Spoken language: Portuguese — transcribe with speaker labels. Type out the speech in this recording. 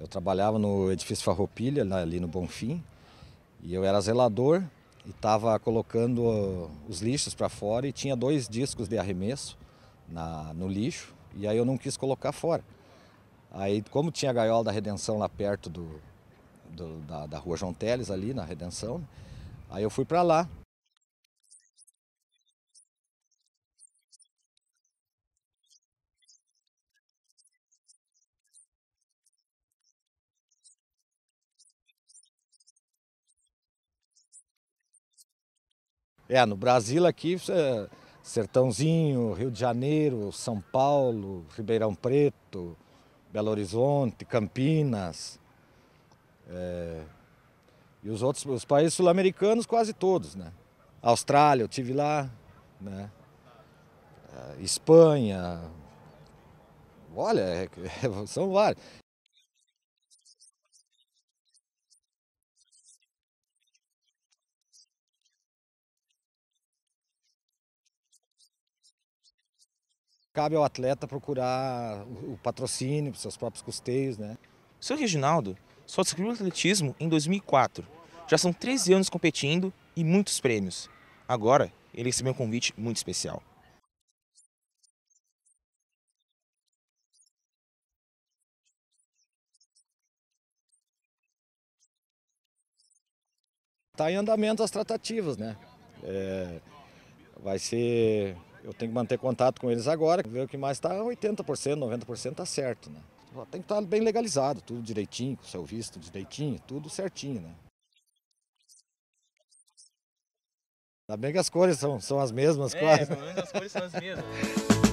Speaker 1: Eu trabalhava no edifício Farroupilha, ali no Bonfim, e eu era zelador e estava colocando os lixos para fora e tinha dois discos de arremesso na, no lixo e aí eu não quis colocar fora. Aí, como tinha a gaiola da Redenção lá perto do, do da, da, rua João Teles, ali na Redenção, aí eu fui para lá É, no Brasil aqui, é Sertãozinho, Rio de Janeiro, São Paulo, Ribeirão Preto, Belo Horizonte, Campinas. É, e os outros os países sul-americanos, quase todos, né? Austrália, eu tive lá, né? É, Espanha. Olha, é, são vários. Cabe ao atleta procurar o patrocínio para seus próprios custeios. Né? O seu Reginaldo só descobriu o atletismo em 2004. Já são 13 anos competindo e muitos prêmios. Agora, ele recebeu um convite muito especial. Está em andamento as tratativas, né? É, vai ser eu tenho que manter contato com eles agora, ver o que mais está, 80%, 90% está certo, né? Tem que estar tá bem legalizado, tudo direitinho, com seu visto direitinho, tudo certinho, né? Ainda bem que as cores são, são as mesmas, é, quase.
Speaker 2: as cores são as mesmas.